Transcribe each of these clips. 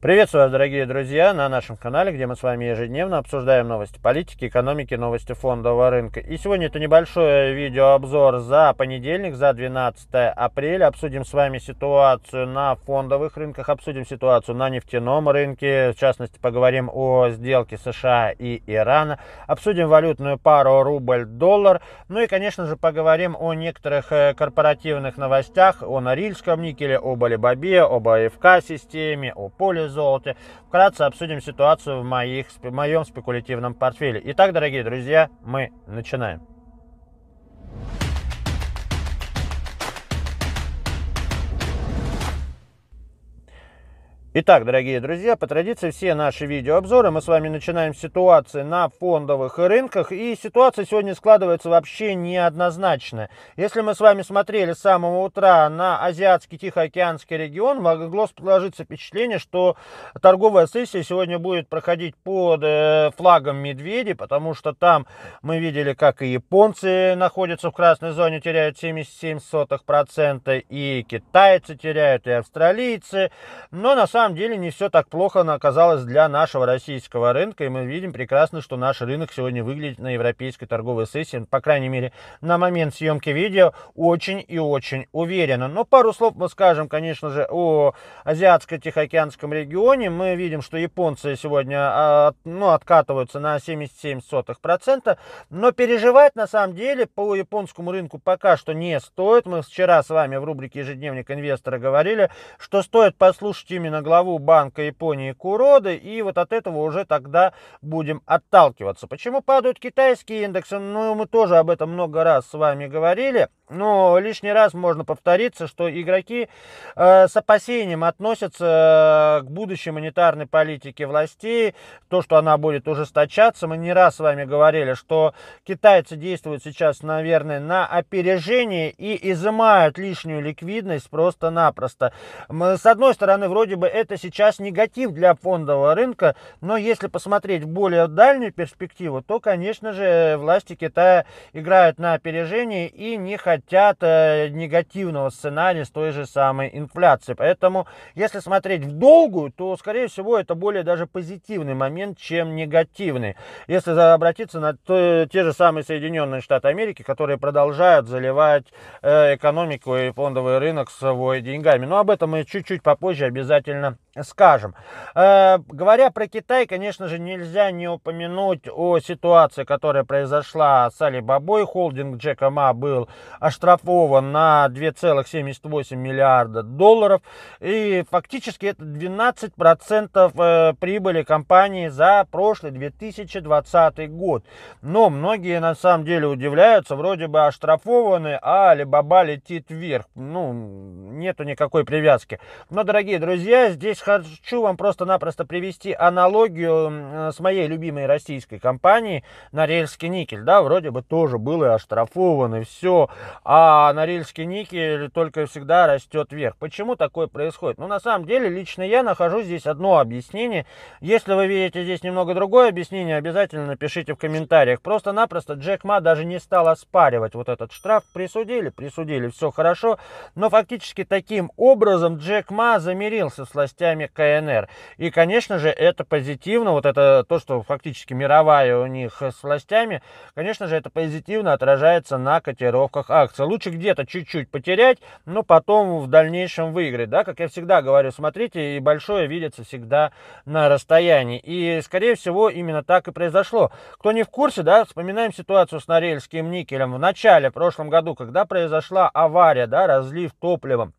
Приветствую вас, дорогие друзья, на нашем канале, где мы с вами ежедневно обсуждаем новости политики, экономики, новости фондового рынка. И сегодня это небольшой видеообзор за понедельник, за 12 апреля. Обсудим с вами ситуацию на фондовых рынках, обсудим ситуацию на нефтяном рынке, в частности поговорим о сделке США и Ирана, обсудим валютную пару рубль-доллар, ну и, конечно же, поговорим о некоторых э, корпоративных новостях, о Норильском никеле, об Алибабе, об АФК-системе, о поле и золоте. Вкратце обсудим ситуацию в, моих, в моем спекулятивном портфеле. Итак, дорогие друзья, мы начинаем. Итак, дорогие друзья, по традиции все наши видеообзоры мы с вами начинаем с ситуации на фондовых рынках. И ситуация сегодня складывается вообще неоднозначно. Если мы с вами смотрели с самого утра на азиатский Тихоокеанский регион, могло сложиться впечатление, что торговая сессия сегодня будет проходить под э, флагом медведи, потому что там мы видели, как и японцы находятся в красной зоне, теряют 77%, и китайцы теряют, и австралийцы. Но на самом самом деле не все так плохо оказалось для нашего российского рынка, и мы видим прекрасно, что наш рынок сегодня выглядит на европейской торговой сессии, по крайней мере, на момент съемки видео, очень и очень уверенно. Но пару слов мы скажем, конечно же, о Азиатско-Тихоокеанском регионе. Мы видим, что японцы сегодня а, ну, откатываются на 77%, но переживать на самом деле по японскому рынку пока что не стоит. Мы вчера с вами в рубрике «Ежедневник инвестора» говорили, что стоит послушать именно глав главу Банка Японии Куроды, и вот от этого уже тогда будем отталкиваться. Почему падают китайские индексы? Ну, мы тоже об этом много раз с вами говорили. Но лишний раз можно повториться, что игроки э, с опасением относятся э, к будущей монетарной политике властей, то, что она будет ужесточаться. Мы не раз с вами говорили, что китайцы действуют сейчас, наверное, на опережение и изымают лишнюю ликвидность просто-напросто. С одной стороны, вроде бы это сейчас негатив для фондового рынка, но если посмотреть в более дальнюю перспективу, то, конечно же, власти Китая играют на опережение и не хотят хотят э, негативного сценария с той же самой инфляцией. Поэтому, если смотреть в долгую, то, скорее всего, это более даже позитивный момент, чем негативный. Если обратиться на те же самые Соединенные Штаты Америки, которые продолжают заливать э, экономику и фондовый рынок свой деньгами. Но об этом мы чуть-чуть попозже обязательно скажем. Э, говоря про Китай, конечно же, нельзя не упомянуть о ситуации, которая произошла с Алибабой. Холдинг Джека Ма был оштрафован на 2,78 миллиарда долларов. И фактически это 12% э, прибыли компании за прошлый 2020 год. Но многие на самом деле удивляются, вроде бы оштрафованы, а Алибаба летит вверх. Ну, нету никакой привязки. Но, дорогие друзья, здесь хочу вам просто-напросто привести аналогию э, с моей любимой российской компанией Норильский никель. Да, вроде бы тоже было оштрафовано все, а Норильский никель только всегда растет вверх. Почему такое происходит? Ну, на самом деле, лично я нахожу здесь одно объяснение. Если вы видите здесь немного другое объяснение, обязательно напишите в комментариях. Просто-напросто Джек Ма даже не стал оспаривать вот этот штраф. Присудили, присудили, все хорошо. Но фактически таким образом Джек Ма замерился с властями войсками КНР. И, конечно же, это позитивно, вот это то, что фактически мировая у них с властями, конечно же, это позитивно отражается на котировках акций. Лучше где-то чуть-чуть потерять, но потом в дальнейшем выиграть, да, как я всегда говорю, смотрите, и большое видится всегда на расстоянии. И, скорее всего, именно так и произошло. Кто не в курсе, да, вспоминаем ситуацию с Норильским никелем в начале, в прошлом году, когда произошла авария, да, разлив топливом.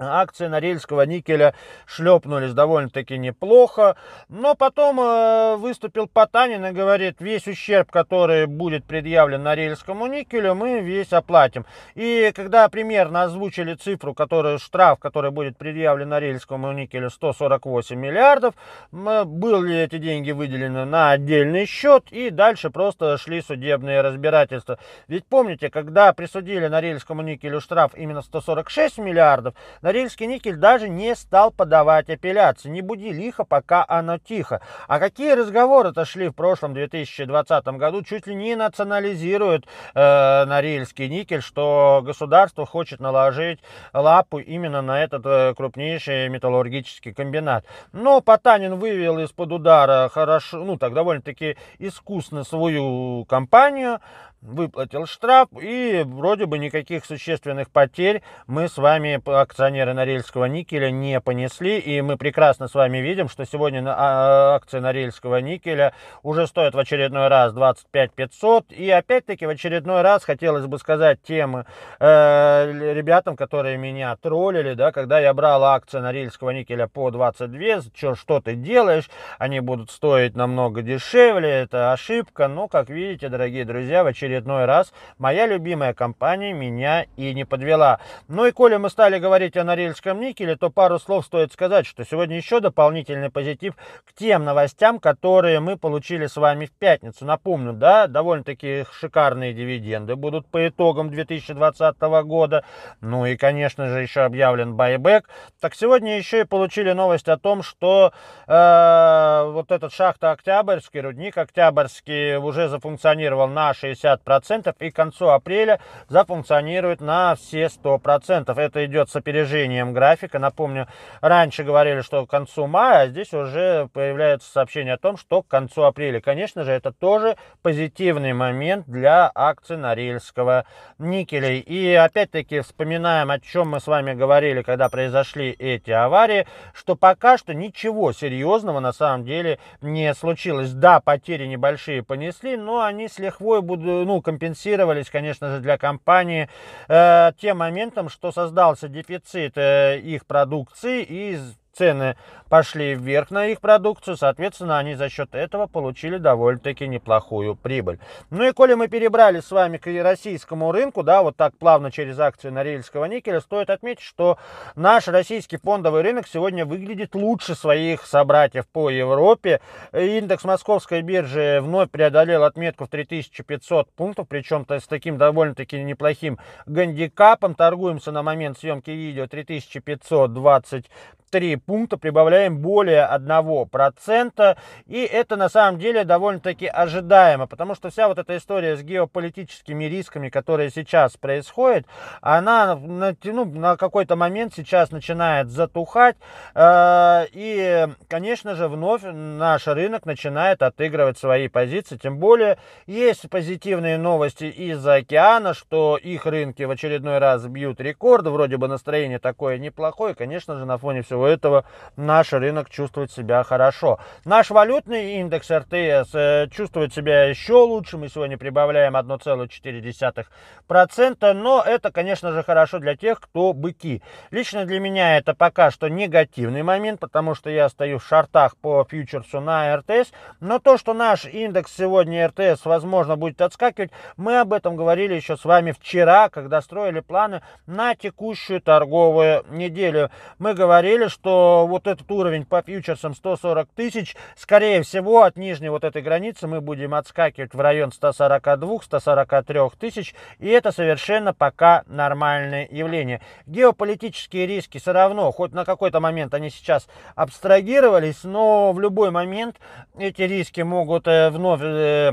Акции Норильского никеля шлепнулись довольно-таки неплохо, но потом э, выступил Потанин и говорит, весь ущерб, который будет предъявлен Норильскому никелю, мы весь оплатим. И когда примерно озвучили цифру, которую, штраф, который будет предъявлен Норильскому никелю 148 миллиардов, были эти деньги выделены на отдельный счет и дальше просто шли судебные разбирательства. Ведь помните, когда присудили Норильскому никелю штраф именно 146 миллиардов, Норильский никель даже не стал подавать апелляции. Не буди лихо, пока оно тихо. А какие разговоры-то шли в прошлом 2020 году? Чуть ли не национализируют э, Норильский никель, что государство хочет наложить лапу именно на этот э, крупнейший металлургический комбинат. Но Потанин вывел из-под удара хорошо, ну так довольно-таки искусно свою компанию выплатил штраф, и вроде бы никаких существенных потерь мы с вами, акционеры Норильского никеля, не понесли, и мы прекрасно с вами видим, что сегодня а, а, акции Норильского никеля уже стоят в очередной раз 25 500, и опять-таки в очередной раз хотелось бы сказать тем э, ребятам, которые меня троллили, да, когда я брал акции Норильского никеля по 22, что, что ты делаешь, они будут стоить намного дешевле, это ошибка, но, как видите, дорогие друзья, в очередной очередной раз моя любимая компания меня и не подвела. Ну и коли мы стали говорить о Норильском никеле, то пару слов стоит сказать, что сегодня еще дополнительный позитив к тем новостям, которые мы получили с вами в пятницу. Напомню, да, довольно-таки шикарные дивиденды будут по итогам 2020 года. Ну и, конечно же, еще объявлен байбек. Так сегодня еще и получили новость о том, что э, вот этот шахта Октябрьский, рудник Октябрьский уже зафункционировал на 60 50% и к концу апреля зафункционирует на все 100%. Это идет с опережением графика. Напомню, раньше говорили, что к концу мая, а здесь уже появляется сообщение о том, что к концу апреля. Конечно же, это тоже позитивный момент для акций Норильского никеля. И опять-таки вспоминаем, о чем мы с вами говорили, когда произошли эти аварии, что пока что ничего серьезного на самом деле не случилось. Да, потери небольшие понесли, но они с лихвой будут, ну, компенсировались, конечно же, для компании э, тем моментом, что создался дефицит э, их продукции и цены пошли вверх на их продукцию, соответственно, они за счет этого получили довольно-таки неплохую прибыль. Ну и коли мы перебрали с вами к российскому рынку, да, вот так плавно через акции Норильского никеля, стоит отметить, что наш российский фондовый рынок сегодня выглядит лучше своих собратьев по Европе. Индекс московской биржи вновь преодолел отметку в 3500 пунктов, причем -то с таким довольно-таки неплохим гандикапом. Торгуемся на момент съемки видео 3520 три пункта прибавляем более 1%. И это на самом деле довольно-таки ожидаемо, потому что вся вот эта история с геополитическими рисками, которые сейчас происходит, она на, ну, на какой-то момент сейчас начинает затухать. Э, и, конечно же, вновь наш рынок начинает отыгрывать свои позиции. Тем более есть позитивные новости из-за океана, что их рынки в очередной раз бьют рекорд. Вроде бы настроение такое неплохое. Конечно же, на фоне всего всего этого наш рынок чувствует себя хорошо. Наш валютный индекс РТС э, чувствует себя еще лучше. Мы сегодня прибавляем 1,4%. Но это, конечно же, хорошо для тех, кто быки. Лично для меня это пока что негативный момент, потому что я стою в шартах по фьючерсу на РТС. Но то, что наш индекс сегодня РТС, возможно, будет отскакивать, мы об этом говорили еще с вами вчера, когда строили планы на текущую торговую неделю. Мы говорили, что вот этот уровень по фьючерсам 140 тысяч, скорее всего, от нижней вот этой границы мы будем отскакивать в район 142-143 тысяч, и это совершенно пока нормальное явление. Геополитические риски все равно, хоть на какой-то момент они сейчас абстрагировались, но в любой момент эти риски могут э, вновь э,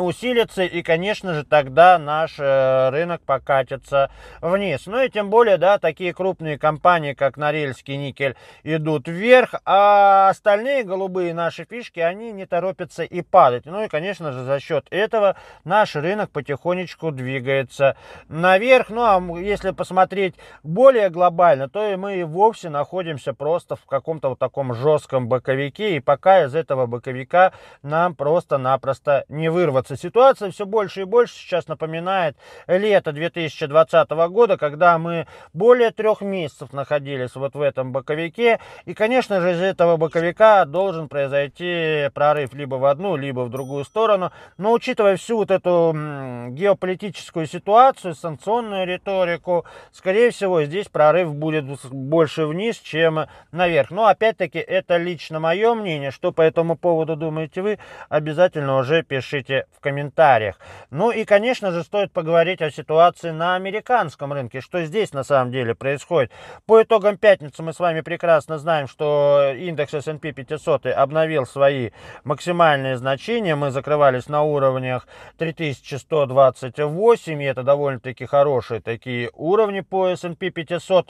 усилится и, конечно же, тогда наш э, рынок покатится вниз. Ну и тем более, да, такие крупные компании, как Норильский никель, идут вверх, а остальные голубые наши фишки, они не торопятся и падать. Ну и, конечно же, за счет этого наш рынок потихонечку двигается наверх. Ну а если посмотреть более глобально, то мы и вовсе находимся просто в каком-то вот таком жестком боковике, и пока из этого боковика нам просто-напросто не вырваться создается. Ситуация все больше и больше сейчас напоминает лето 2020 года, когда мы более трех месяцев находились вот в этом боковике. И, конечно же, из этого боковика должен произойти прорыв либо в одну, либо в другую сторону. Но учитывая всю вот эту геополитическую ситуацию, санкционную риторику, скорее всего, здесь прорыв будет больше вниз, чем наверх. Но, опять-таки, это лично мое мнение. Что по этому поводу думаете вы, обязательно уже пишите в комментариях. Ну и, конечно же, стоит поговорить о ситуации на американском рынке, что здесь на самом деле происходит. По итогам пятницы мы с вами прекрасно знаем, что индекс S&P 500 обновил свои максимальные значения. Мы закрывались на уровнях 3128, и это довольно-таки хорошие такие уровни по S&P 500.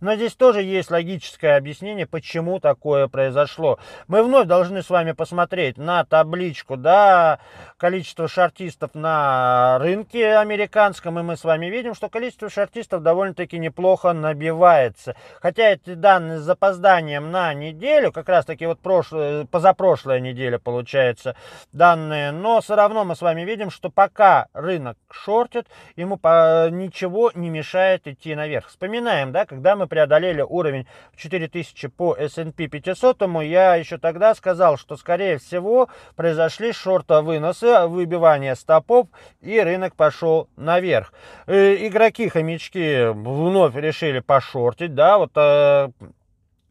Но здесь тоже есть логическое объяснение, почему такое произошло. Мы вновь должны с вами посмотреть на табличку, да, количество количество шартистов на рынке американском, и мы с вами видим, что количество шартистов довольно-таки неплохо набивается. Хотя эти данные с запозданием на неделю, как раз-таки вот прошлое, э, позапрошлая неделя получается данные, но все равно мы с вами видим, что пока рынок шортит, ему по, ничего не мешает идти наверх. Вспоминаем, да, когда мы преодолели уровень 4000 по S&P 500, я еще тогда сказал, что скорее всего произошли шорта выносы выбивание стопов, и рынок пошел наверх. Э, Игроки-хомячки вновь решили пошортить, да, вот э,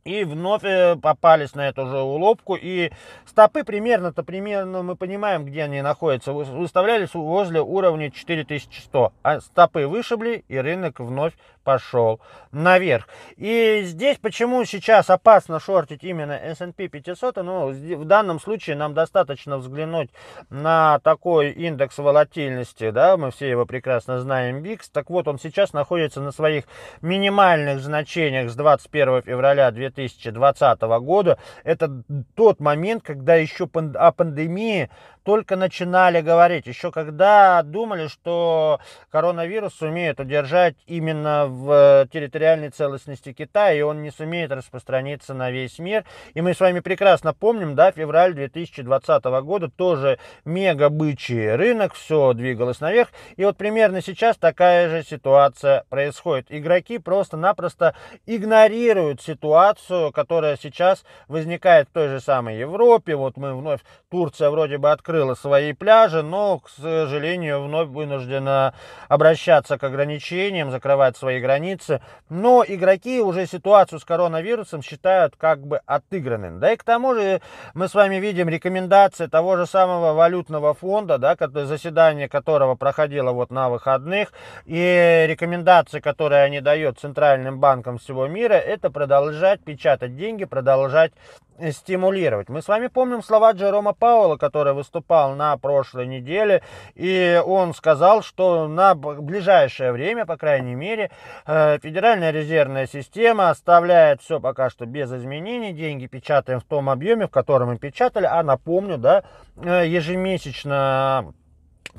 и вновь э, попались на эту же уловку. И стопы примерно-то, примерно мы понимаем, где они находятся. Выставлялись возле уровня 4100. А стопы вышибли, и рынок вновь пошел наверх. И здесь почему сейчас опасно шортить именно S&P 500, ну, в данном случае нам достаточно взглянуть на такой индекс волатильности, да, мы все его прекрасно знаем, VIX, так вот он сейчас находится на своих минимальных значениях с 21 февраля 2020 года, это тот момент, когда еще о пандемии только начинали говорить, еще когда думали, что коронавирус сумеет удержать именно в э, территориальной целостности Китая, и он не сумеет распространиться на весь мир. И мы с вами прекрасно помним, да, февраль 2020 года тоже мега бычий рынок, все двигалось наверх. И вот примерно сейчас такая же ситуация происходит. Игроки просто-напросто игнорируют ситуацию, которая сейчас возникает в той же самой Европе. Вот мы вновь, Турция вроде бы открыла открыла свои пляжи, но, к сожалению, вновь вынуждена обращаться к ограничениям, закрывать свои границы. Но игроки уже ситуацию с коронавирусом считают как бы отыгранным. Да и к тому же мы с вами видим рекомендации того же самого валютного фонда, да, заседание которого проходило вот на выходных, и рекомендации, которые они дают центральным банкам всего мира, это продолжать печатать деньги, продолжать Э, стимулировать. Мы с вами помним слова Джерома Пауэлла, который выступал на прошлой неделе, и он сказал, что на ближайшее время, по крайней мере, э, Федеральная резервная система оставляет все пока что без изменений, деньги печатаем в том объеме, в котором мы печатали, а напомню, да, э, ежемесячно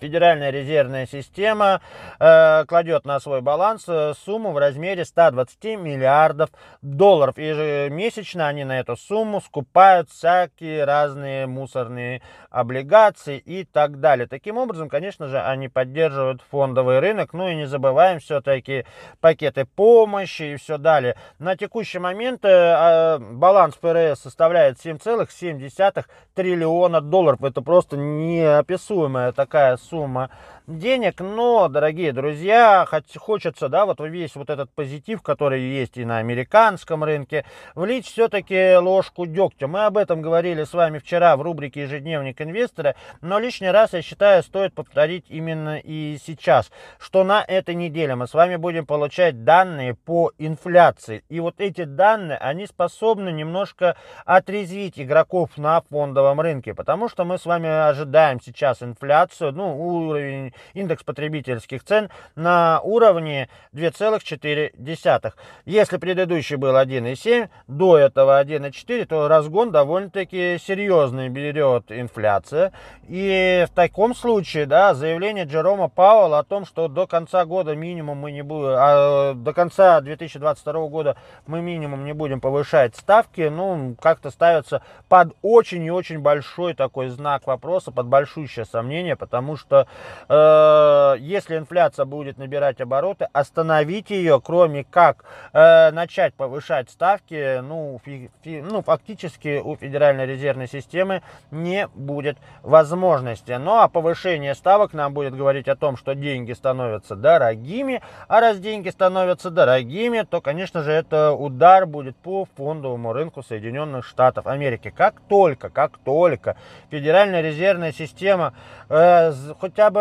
Федеральная резервная система э, кладет на свой баланс э, сумму в размере 120 миллиардов долларов. Ежемесячно они на эту сумму скупают всякие разные мусорные облигации и так далее. Таким образом, конечно же, они поддерживают фондовый рынок. Ну и не забываем все-таки пакеты помощи и все далее. На текущий момент э, а, баланс ФРС составляет 7,7 триллиона долларов. Это просто неописуемая такая сумма suma денег, но, дорогие друзья, хочется, да, вот весь вот этот позитив, который есть и на американском рынке, влить все-таки ложку дегтя. Мы об этом говорили с вами вчера в рубрике «Ежедневник инвестора», но лишний раз, я считаю, стоит повторить именно и сейчас, что на этой неделе мы с вами будем получать данные по инфляции. И вот эти данные, они способны немножко отрезвить игроков на фондовом рынке, потому что мы с вами ожидаем сейчас инфляцию, ну, уровень индекс потребительских цен на уровне 2,4. Если предыдущий был 1,7, до этого 1,4, то разгон довольно-таки серьезный берет инфляция. И в таком случае, да, заявление Джерома Пауэлла о том, что до конца года минимум мы не будем, а, до конца 2022 года мы минимум не будем повышать ставки, ну, как-то ставится под очень и очень большой такой знак вопроса, под большущее сомнение, потому что э, Э, если инфляция будет набирать обороты, остановить ее, кроме как э, начать повышать ставки, ну, фи, фи, ну, фактически у Федеральной резервной системы не будет возможности. Ну, а повышение ставок нам будет говорить о том, что деньги становятся дорогими, а раз деньги становятся дорогими, то, конечно же, это удар будет по фондовому рынку Соединенных Штатов Америки. Как только, как только Федеральная резервная система э, хотя бы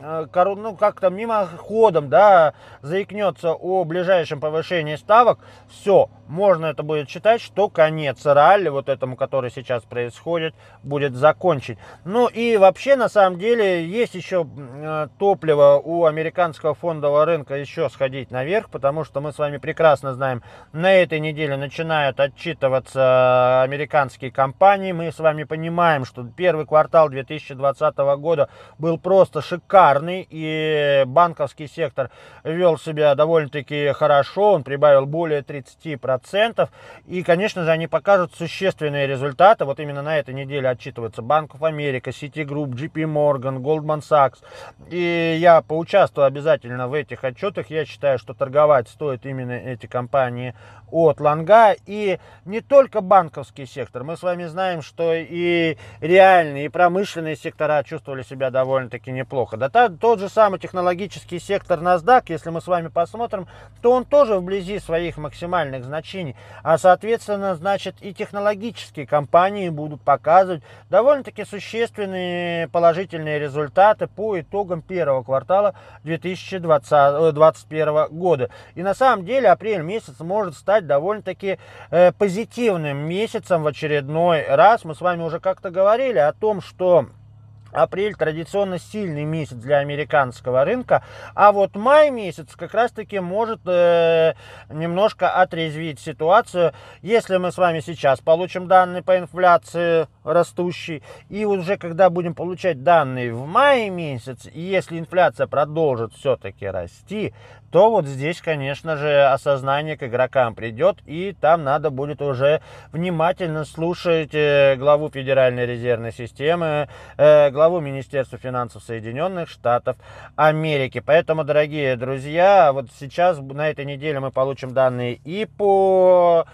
Э, ну, как-то мимоходом, да, заикнется о ближайшем повышении ставок, все, можно это будет считать, что конец ралли, вот этому, который сейчас происходит, будет закончить Ну и вообще, на самом деле, есть еще э, топливо у американского фондового рынка еще сходить наверх, потому что мы с вами прекрасно знаем, на этой неделе начинают отчитываться американские компании, мы с вами понимаем, что первый квартал 2020 года был просто шикарный, ударный, и банковский сектор вел себя довольно-таки хорошо, он прибавил более 30%, и, конечно же, они покажут существенные результаты, вот именно на этой неделе отчитываются Банков Америка, Citigroup, JP Morgan, Goldman Sachs, и я поучаствую обязательно в этих отчетах, я считаю, что торговать стоит именно эти компании от лонга. И не только банковский сектор. Мы с вами знаем, что и реальные, и промышленные сектора чувствовали себя довольно-таки неплохо. Да та, тот же самый технологический сектор NASDAQ, если мы с вами посмотрим, то он тоже вблизи своих максимальных значений. А соответственно, значит, и технологические компании будут показывать довольно-таки существенные положительные результаты по итогам первого квартала 2020, 2021 года. И на самом деле апрель месяц может стать считать довольно-таки э, позитивным месяцем в очередной раз. Мы с вами уже как-то говорили о том, что Апрель традиционно сильный месяц для американского рынка, а вот май месяц как раз-таки может э, немножко отрезвить ситуацию. Если мы с вами сейчас получим данные по инфляции растущий. И уже когда будем получать данные в мае месяц, и если инфляция продолжит все-таки расти, то вот здесь, конечно же, осознание к игрокам придет, и там надо будет уже внимательно слушать э, главу Федеральной резервной системы, э, главу Министерства финансов Соединенных Штатов Америки. Поэтому, дорогие друзья, вот сейчас на этой неделе мы получим данные и по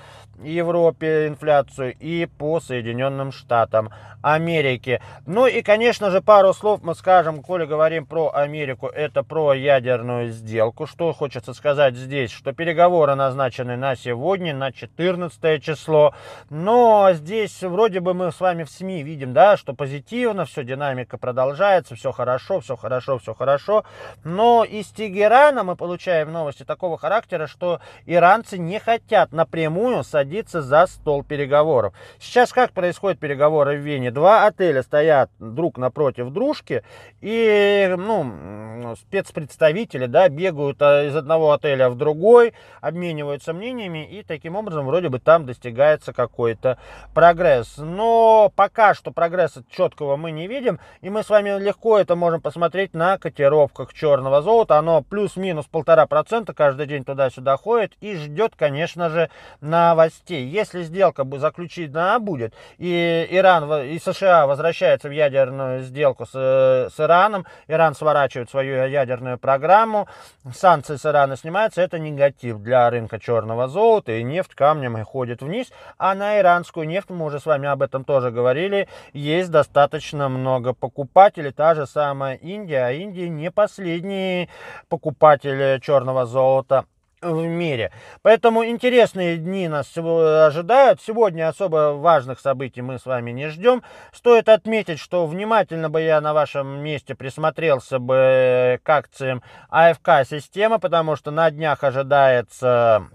Европе инфляцию и по Соединенным Штатам Америки. Ну и, конечно же, пару слов мы скажем, коли говорим про Америку, это про ядерную сделку. Что хочется сказать здесь, что переговоры назначены на сегодня, на 14 число. Но здесь вроде бы мы с вами в СМИ видим, да, что позитивно, все, динамика продолжается, все хорошо, все хорошо, все хорошо. Но из Тегерана мы получаем новости такого характера, что иранцы не хотят напрямую садиться садиться за стол переговоров. Сейчас как происходят переговоры в Вене? Два отеля стоят друг напротив дружки, и ну, спецпредставители да, бегают а, из одного отеля в другой, обмениваются мнениями, и таким образом вроде бы там достигается какой-то прогресс. Но пока что прогресса четкого мы не видим, и мы с вами легко это можем посмотреть на котировках черного золота. Оно плюс-минус полтора процента каждый день туда-сюда ходит и ждет, конечно же, новостей частей. Если сделка заключена будет, и Иран и США возвращаются в ядерную сделку с, э, с Ираном, Иран сворачивает свою ядерную программу, санкции с Ирана снимаются, это негатив для рынка черного золота, и нефть камнем ходит вниз, а на иранскую нефть, мы уже с вами об этом тоже говорили, есть достаточно много покупателей, та же самая Индия, а Индия не последний покупатель э, черного золота в мире. Поэтому интересные дни нас ожидают. Сегодня особо важных событий мы с вами не ждем. Стоит отметить, что внимательно бы я на вашем месте присмотрелся бы к акциям АФК-системы, потому что на днях ожидается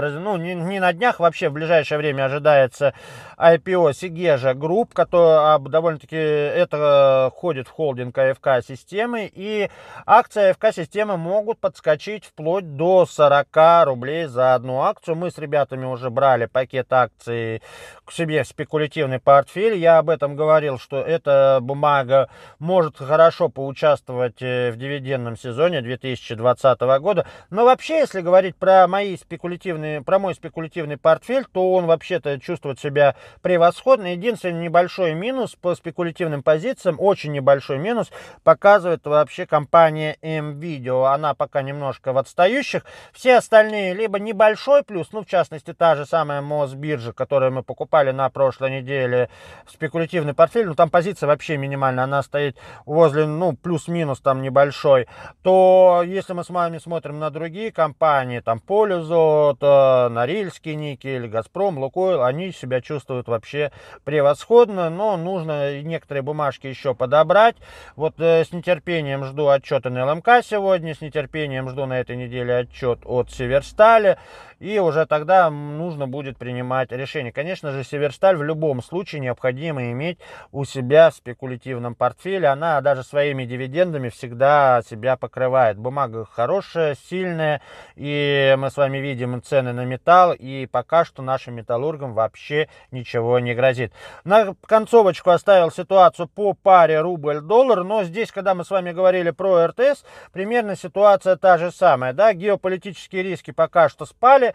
ну, не, не на днях, вообще в ближайшее время ожидается IPO Сигежа Групп, который довольно-таки это входит в холдинг АФК системы, и акции АФК системы могут подскочить вплоть до 40 рублей за одну акцию. Мы с ребятами уже брали пакет акций к себе в спекулятивный портфель. Я об этом говорил, что эта бумага может хорошо поучаствовать э, в дивидендном сезоне 2020 года. Но вообще, если говорить про мои спекулятивные спекулятивный, про мой спекулятивный портфель, то он вообще-то чувствует себя превосходно. Единственный небольшой минус по спекулятивным позициям, очень небольшой минус, показывает вообще компания M-Video. Она пока немножко в отстающих. Все остальные либо небольшой плюс, ну, в частности, та же самая Мосбиржа, которую мы покупали на прошлой неделе, спекулятивный портфель, ну, там позиция вообще минимальная, она стоит возле, ну, плюс-минус там небольшой, то если мы с вами смотрим на другие компании, там, Полюзот что Норильский никель, Газпром, Лукойл, они себя чувствуют вообще превосходно, но нужно некоторые бумажки еще подобрать. Вот э, с нетерпением жду отчеты на ЛМК сегодня, с нетерпением жду на этой неделе отчет от Северстали. И уже тогда нужно будет принимать решение. Конечно же, Северсталь в любом случае необходимо иметь у себя в спекулятивном портфеле. Она даже своими дивидендами всегда себя покрывает. Бумага хорошая, сильная. И мы с вами видим цены на металл. И пока что нашим металлургам вообще ничего не грозит. На концовочку оставил ситуацию по паре рубль-доллар. Но здесь, когда мы с вами говорили про РТС, примерно ситуация та же самая. Да? Геополитические риски пока что спали.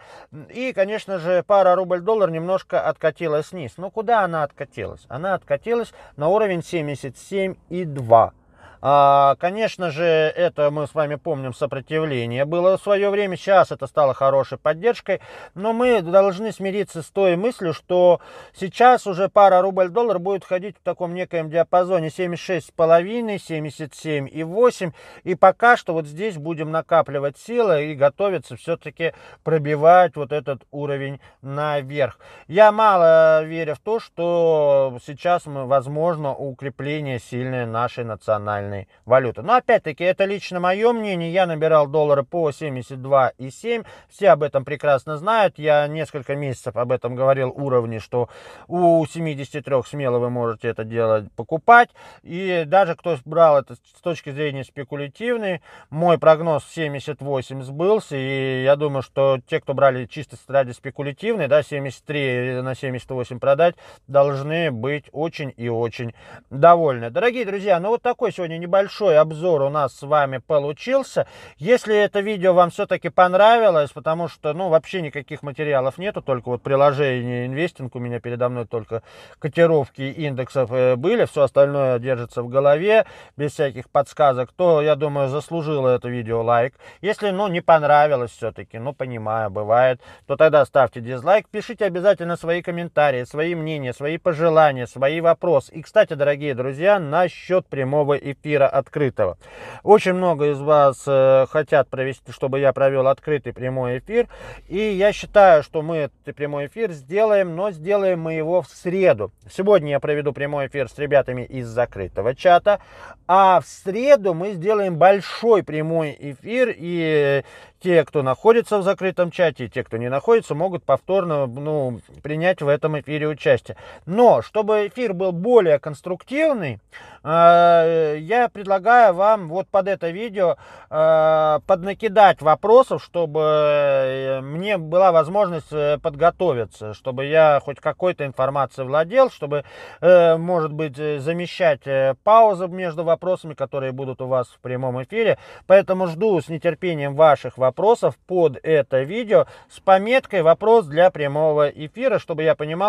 И, конечно же, пара рубль-доллар немножко откатилась вниз. Но куда она откатилась? Она откатилась на уровень 77,2. А, конечно же, это мы с вами помним сопротивление было в свое время, сейчас это стало хорошей поддержкой, но мы должны смириться с той мыслью, что сейчас уже пара рубль-доллар будет ходить в таком некоем диапазоне 76,5, 77 и 8, и пока что вот здесь будем накапливать силы и готовиться все-таки пробивать вот этот уровень наверх. Я мало верю в то, что сейчас мы, возможно укрепление сильное нашей национальной национальной валюты. Но опять-таки это лично мое мнение. Я набирал доллары по 72,7. Все об этом прекрасно знают. Я несколько месяцев об этом говорил уровни, что у 73 смело вы можете это делать, покупать. И даже кто брал это с точки зрения спекулятивной, мой прогноз 78 сбылся. И я думаю, что те, кто брали чисто ради спекулятивной, да, 73 на 78 продать, должны быть очень и очень довольны. Дорогие друзья, ну вот такой сегодня небольшой обзор у нас с вами получился. Если это видео вам все-таки понравилось, потому что, ну, вообще никаких материалов нету, только вот приложение инвестинг у меня передо мной только котировки индексов э, были, все остальное держится в голове, без всяких подсказок, то, я думаю, заслужило это видео лайк. Если, ну, не понравилось все-таки, ну, понимаю, бывает, то тогда ставьте дизлайк, пишите обязательно свои комментарии, свои мнения, свои пожелания, свои вопросы. И, кстати, дорогие друзья, насчет прямого эфира эфира открытого. Очень много из вас э, хотят провести, чтобы я провел открытый прямой эфир. И я считаю, что мы этот прямой эфир сделаем, но сделаем мы его в среду. Сегодня я проведу прямой эфир с ребятами из закрытого чата. А в среду мы сделаем большой прямой эфир. И те, кто находится в закрытом чате, и те, кто не находится, могут повторно ну, принять в этом эфире участие. Но, чтобы эфир был более конструктивный, э, я я предлагаю вам вот под это видео э, поднакидать вопросов, чтобы э, мне была возможность э, подготовиться, чтобы я хоть какой-то информацией владел, чтобы, э, может быть, э, замещать паузы между вопросами, которые будут у вас в прямом эфире. Поэтому жду с нетерпением ваших вопросов под это видео с пометкой «Вопрос для прямого эфира», чтобы я понимал,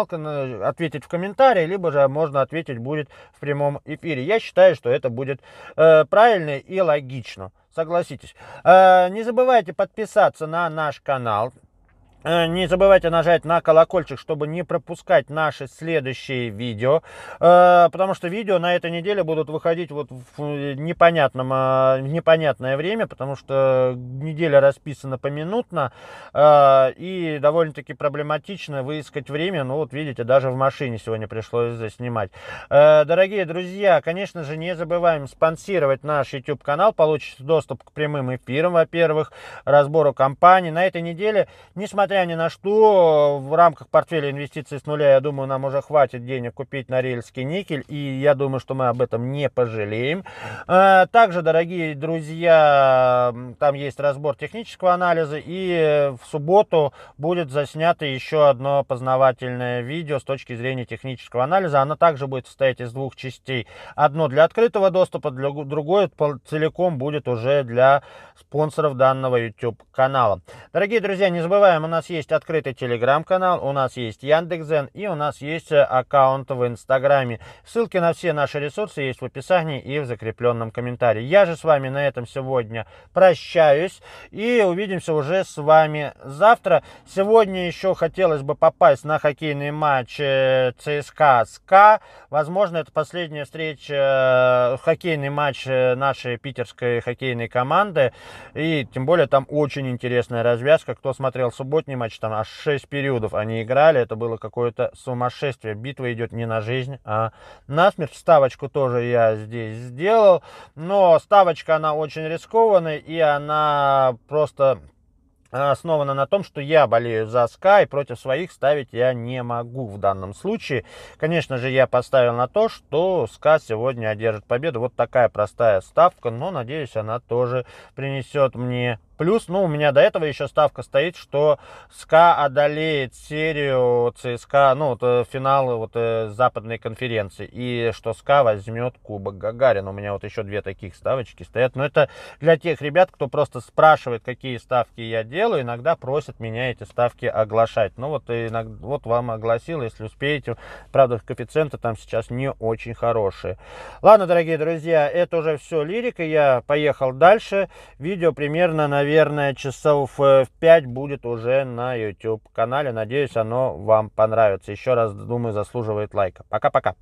ответить в комментарии, либо же можно ответить будет в прямом эфире. Я считаю, что это будет правильно и логично согласитесь. Не забывайте подписаться на наш канал, Э, не забывайте нажать на колокольчик, чтобы не пропускать наши следующие видео, э, потому что видео на этой неделе будут выходить вот в, э, непонятном, в непонятное время, потому что неделя расписана поминутно и довольно-таки проблематично выискать время. Ну вот видите, даже в машине сегодня пришлось заснимать. Дорогие друзья, конечно же, не забываем спонсировать наш YouTube-канал, получите доступ к прямым эфирам, во-первых, разбору компании На этой неделе, несмотря несмотря ни на что, э, в рамках портфеля инвестиций с нуля, я думаю, нам уже хватит денег купить на рельский никель, и я думаю, что мы об этом не пожалеем. Э, также, дорогие друзья, там есть разбор технического анализа, и э, в субботу будет заснято еще одно познавательное видео с точки зрения технического анализа. Оно также будет состоять из двух частей. Одно для открытого доступа, другое целиком будет уже для спонсоров данного YouTube-канала. Дорогие друзья, не забываем, у нас нас есть открытый телеграм-канал, у нас есть Яндекс.Зен и у нас есть э, аккаунт в Инстаграме. Ссылки на все наши ресурсы есть в описании и в закрепленном комментарии. Я же с вами на этом сегодня прощаюсь и увидимся уже с вами завтра. Сегодня еще хотелось бы попасть на хоккейный матч э, ЦСКА-СКА. Возможно, это последняя встреча, э, хоккейный матч нашей питерской хоккейной команды. И тем более там очень интересная развязка. Кто смотрел субботник, последний матч, там аж 6 периодов они играли, это было какое-то сумасшествие. Битва идет не на жизнь, а на смерть. Ставочку тоже я здесь сделал, но ставочка, она очень рискованная, и она просто основана на том, что я болею за СКА и против своих ставить я не могу в данном случае. Конечно же, я поставил на то, что СКА сегодня одержит победу. Вот такая простая ставка, но, надеюсь, она тоже принесет мне Плюс, ну, у меня до этого еще ставка стоит, что СКА одолеет серию ЦСКА, ну, вот, э, финалы вот э, западной конференции, и что СКА возьмет Кубок Гагарина. У меня вот еще две таких ставочки стоят. Но это для тех ребят, кто просто спрашивает, какие ставки я делаю, иногда просят меня эти ставки оглашать. Ну, вот, иногда, вот вам огласил, если успеете. Правда, коэффициенты там сейчас не очень хорошие. Ладно, дорогие друзья, это уже все лирика. Я поехал дальше. Видео примерно, на наверное, часов э, в 5 будет уже на YouTube канале. Надеюсь, оно вам понравится. Еще раз, думаю, заслуживает лайка. Пока-пока.